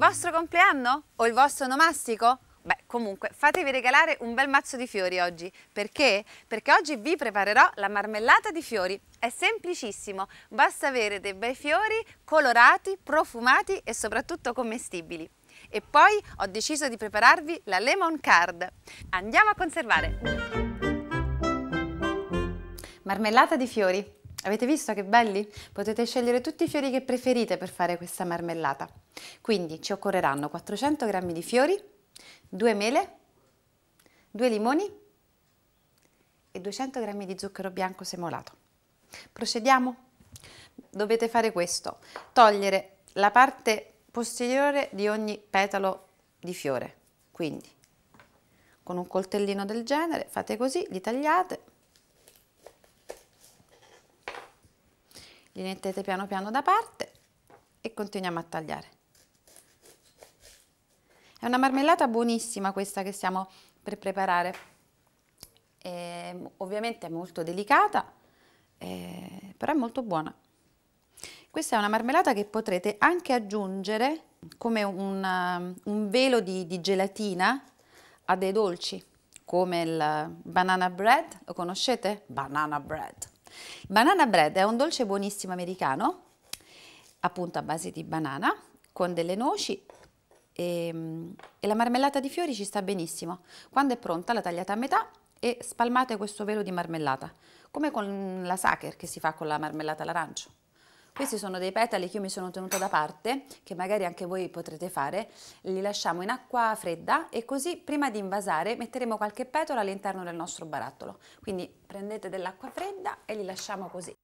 il vostro compleanno? O il vostro onomastico? Beh, comunque, fatevi regalare un bel mazzo di fiori oggi. Perché? Perché oggi vi preparerò la marmellata di fiori. È semplicissimo, basta avere dei bei fiori colorati, profumati e soprattutto commestibili. E poi ho deciso di prepararvi la lemon card. Andiamo a conservare! Marmellata di fiori Avete visto che belli? Potete scegliere tutti i fiori che preferite per fare questa marmellata. Quindi ci occorreranno 400 g di fiori, 2 mele, 2 limoni e 200 g di zucchero bianco semolato. Procediamo? Dovete fare questo, togliere la parte posteriore di ogni petalo di fiore, quindi con un coltellino del genere fate così, li tagliate li mettete piano piano da parte e continuiamo a tagliare. È una marmellata buonissima questa che stiamo per preparare, è, ovviamente è molto delicata, è, eh, però è molto buona. Questa è una marmellata che potrete anche aggiungere come una, um, un velo di, di gelatina a dei dolci, come il eh, banana bread, lo conoscete? Banana bread! Banana bread è un dolce buonissimo americano, appunto a base di banana, con delle noci e, ehm, e la marmellata di fiori ci sta benissimo. Quando è pronta la tagliate a metà e spalmate questo velo di marmellata, come con la sacher che si fa con la marmellata all'arancio. Questi sono dei petali che io mi sono tenuta da parte, che magari anche voi potrete fare. Li lasciamo in acqua fredda e così prima di invasare metteremo qualche petolo all'interno del nostro barattolo. Quindi prendete dell'acqua fredda e li lasciamo così.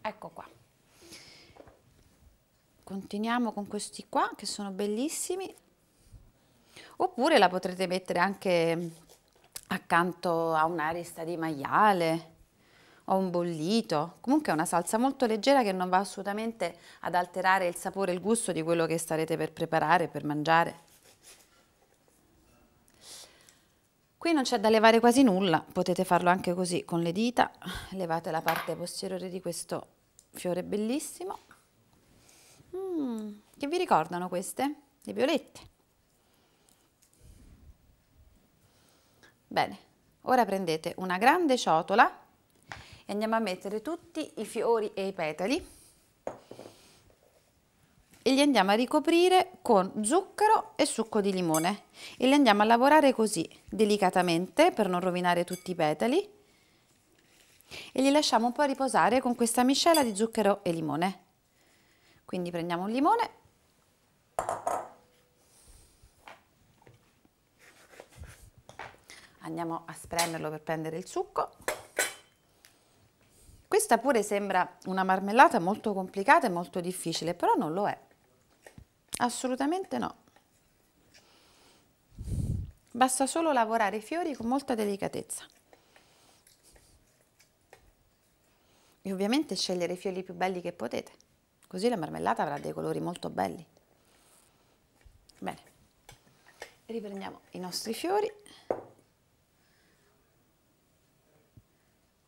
Ecco qua. Continuiamo con questi qua che sono bellissimi. Oppure la potrete mettere anche accanto a un'arista di maiale o un bollito. Comunque è una salsa molto leggera che non va assolutamente ad alterare il sapore e il gusto di quello che starete per preparare, per mangiare. Qui non c'è da levare quasi nulla, potete farlo anche così con le dita, levate la parte posteriore di questo fiore bellissimo. Mm, che vi ricordano queste? Le violette. Bene, ora prendete una grande ciotola e andiamo a mettere tutti i fiori e i petali e li andiamo a ricoprire con zucchero e succo di limone e li andiamo a lavorare così delicatamente per non rovinare tutti i petali e li lasciamo un po' riposare con questa miscela di zucchero e limone quindi prendiamo un limone andiamo a spremerlo per prendere il succo questa pure sembra una marmellata molto complicata e molto difficile, però non lo è. Assolutamente no. Basta solo lavorare i fiori con molta delicatezza. E ovviamente scegliere i fiori più belli che potete, così la marmellata avrà dei colori molto belli. Bene, riprendiamo i nostri fiori,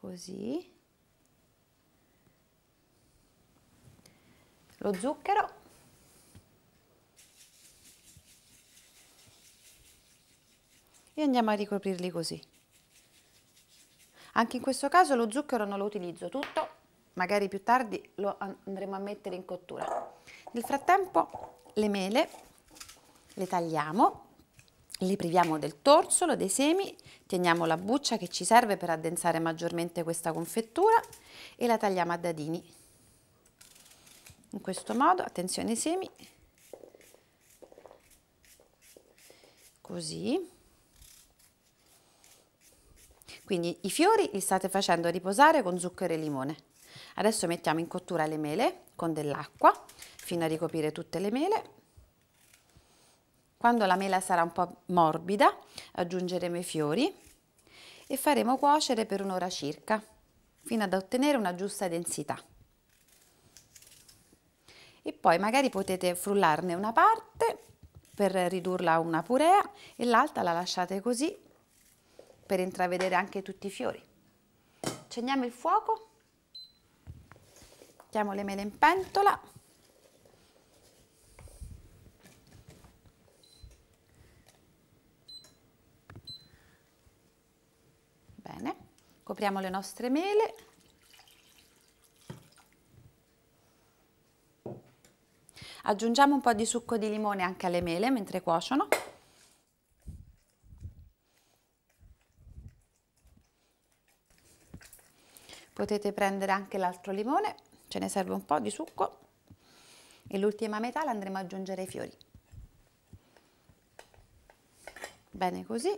così. lo zucchero, e andiamo a ricoprirli così. Anche in questo caso lo zucchero non lo utilizzo tutto, magari più tardi lo andremo a mettere in cottura. Nel frattempo le mele le tagliamo, le priviamo del torsolo, dei semi, teniamo la buccia che ci serve per addensare maggiormente questa confettura e la tagliamo a dadini in questo modo, attenzione ai semi, così. Quindi i fiori li state facendo riposare con zucchero e limone. Adesso mettiamo in cottura le mele con dell'acqua fino a ricoprire tutte le mele. Quando la mela sarà un po' morbida aggiungeremo i fiori e faremo cuocere per un'ora circa fino ad ottenere una giusta densità e poi magari potete frullarne una parte per ridurla a una purea e l'altra la lasciate così per intravedere anche tutti i fiori. Accendiamo il fuoco, mettiamo le mele in pentola, Bene, copriamo le nostre mele Aggiungiamo un po' di succo di limone anche alle mele mentre cuociono. Potete prendere anche l'altro limone, ce ne serve un po' di succo e l'ultima metà la andremo ad aggiungere ai fiori. Bene così.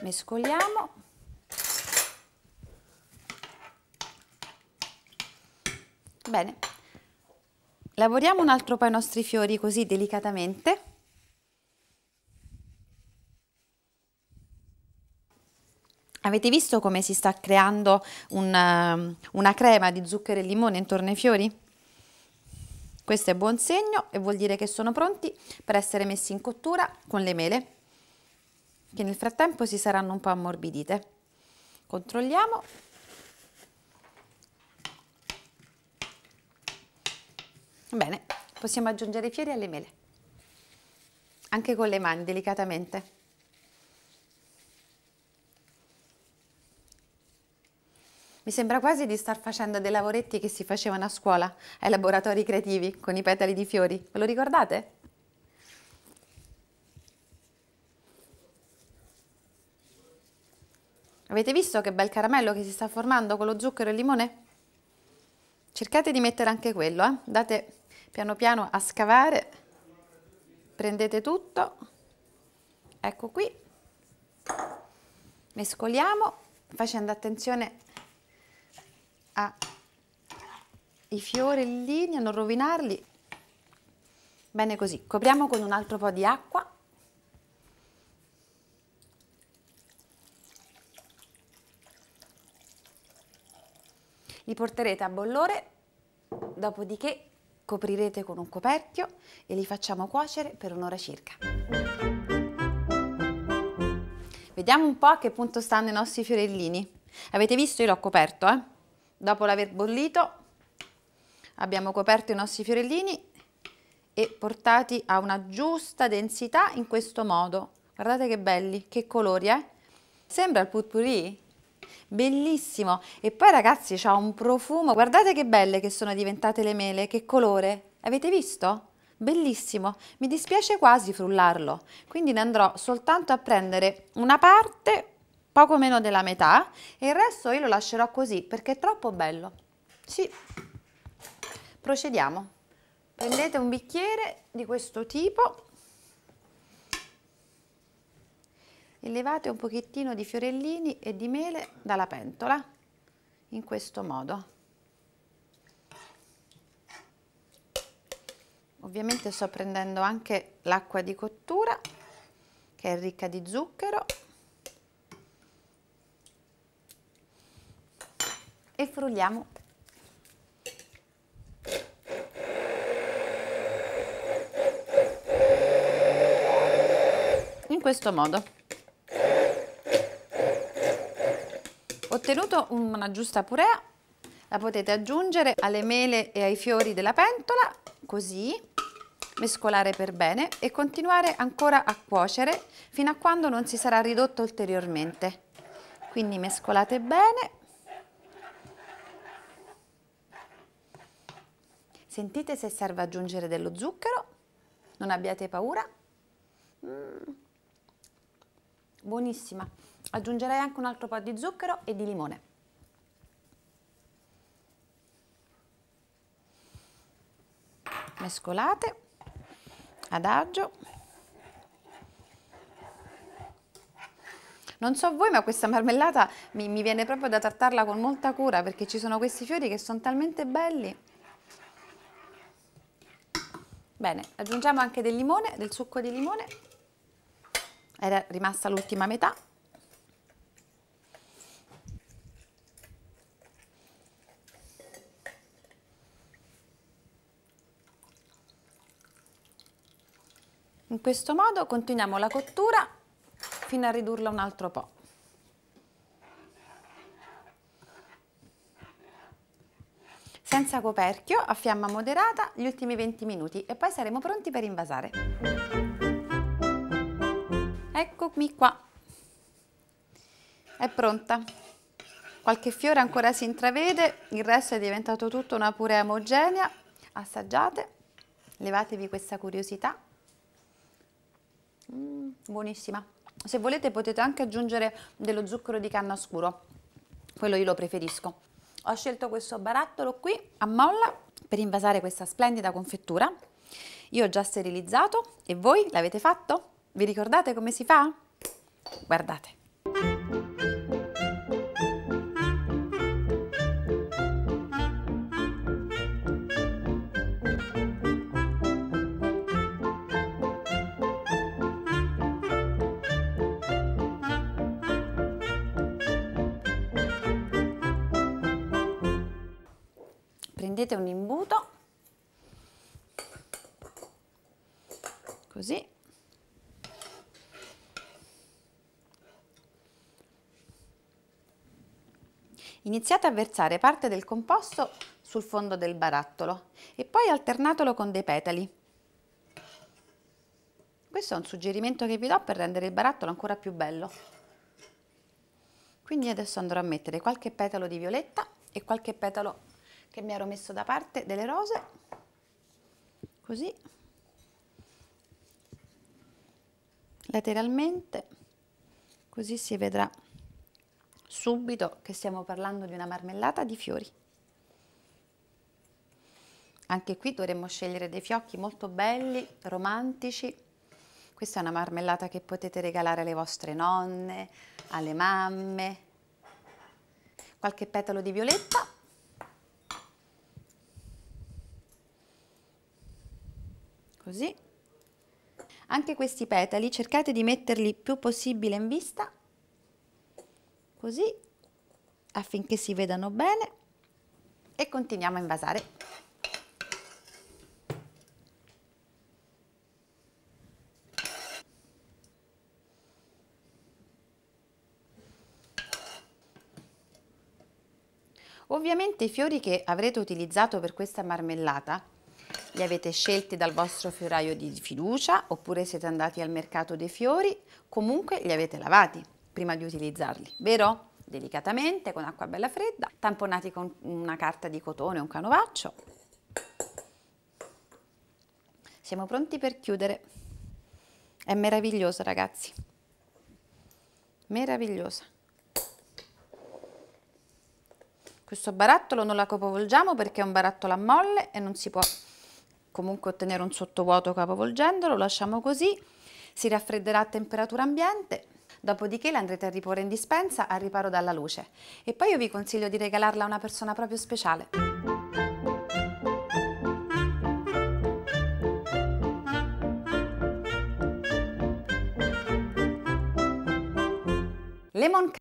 Mescoliamo. Bene, lavoriamo un altro po' i nostri fiori così delicatamente. Avete visto come si sta creando un, ehm, una crema di zucchero e limone intorno ai fiori? Questo è buon segno e vuol dire che sono pronti per essere messi in cottura con le mele, che nel frattempo si saranno un po' ammorbidite. Controlliamo Bene, possiamo aggiungere i fiori alle mele, anche con le mani delicatamente. Mi sembra quasi di star facendo dei lavoretti che si facevano a scuola, ai laboratori creativi, con i petali di fiori. Ve lo ricordate? Avete visto che bel caramello che si sta formando con lo zucchero e il limone? Cercate di mettere anche quello, eh? date piano piano a scavare, prendete tutto, ecco qui, mescoliamo facendo attenzione ai fiori in linea, non rovinarli, bene così, copriamo con un altro po' di acqua Li porterete a bollore, dopodiché coprirete con un coperchio e li facciamo cuocere per un'ora circa. Vediamo un po' a che punto stanno i nostri fiorellini. Avete visto? Io l'ho coperto, eh? Dopo l'aver bollito abbiamo coperto i nostri fiorellini e portati a una giusta densità in questo modo. Guardate che belli, che colori, eh? Sembra il putpurì, bellissimo e poi ragazzi ha un profumo guardate che belle che sono diventate le mele che colore avete visto? bellissimo, mi dispiace quasi frullarlo, quindi ne andrò soltanto a prendere una parte, poco meno della metà, e il resto io lo lascerò così perché è troppo bello. Sì, procediamo. Prendete un bicchiere di questo tipo e levate un pochettino di fiorellini e di mele dalla pentola, in questo modo. Ovviamente sto prendendo anche l'acqua di cottura, che è ricca di zucchero, e frulliamo in questo modo Ottenuto una giusta purea, la potete aggiungere alle mele e ai fiori della pentola, così, mescolare per bene e continuare ancora a cuocere fino a quando non si sarà ridotto ulteriormente. Quindi mescolate bene. Sentite se serve aggiungere dello zucchero, non abbiate paura. Mm. Buonissima! Aggiungerei anche un altro po' di zucchero e di limone. Mescolate adagio. Non so voi, ma questa marmellata mi, mi viene proprio da trattarla con molta cura perché ci sono questi fiori che sono talmente belli. Bene, aggiungiamo anche del limone, del succo di limone. Era rimasta l'ultima metà. In questo modo continuiamo la cottura fino a ridurla un altro po'. Senza coperchio, a fiamma moderata, gli ultimi 20 minuti e poi saremo pronti per invasare. Eccomi qua. È pronta. Qualche fiore ancora si intravede, il resto è diventato tutto una purea omogenea. Assaggiate, levatevi questa curiosità Mm, buonissima. Se volete potete anche aggiungere dello zucchero di canna scuro, quello io lo preferisco. Ho scelto questo barattolo qui a molla per invasare questa splendida confettura. Io ho già sterilizzato e voi l'avete fatto? Vi ricordate come si fa? Guardate. prendete un imbuto, così, Iniziate a versare parte del composto sul fondo del barattolo e poi alternatelo con dei petali. Questo è un suggerimento che vi do per rendere il barattolo ancora più bello. Quindi adesso andrò a mettere qualche petalo di violetta e qualche petalo che mi ero messo da parte delle rose, così, lateralmente, così si vedrà subito che stiamo parlando di una marmellata di fiori. Anche qui dovremmo scegliere dei fiocchi molto belli, romantici. Questa è una marmellata che potete regalare alle vostre nonne, alle mamme. Qualche petalo di violetta così. Anche questi petali cercate di metterli più possibile in vista, così, affinché si vedano bene e continuiamo a invasare. Ovviamente i fiori che avrete utilizzato per questa marmellata li avete scelti dal vostro fioraio di fiducia oppure siete andati al mercato dei fiori, comunque li avete lavati prima di utilizzarli, vero? Delicatamente, con acqua bella fredda, tamponati con una carta di cotone o un canovaccio. Siamo pronti per chiudere. È meravigliosa ragazzi, meravigliosa. Questo barattolo non la capovolgiamo perché è un barattolo a molle e non si può comunque ottenere un sottovuoto capovolgendolo, lasciamo così, si raffredderà a temperatura ambiente, dopodiché l'andrete a riporre in dispensa al riparo dalla luce e poi io vi consiglio di regalarla a una persona proprio speciale. Lemon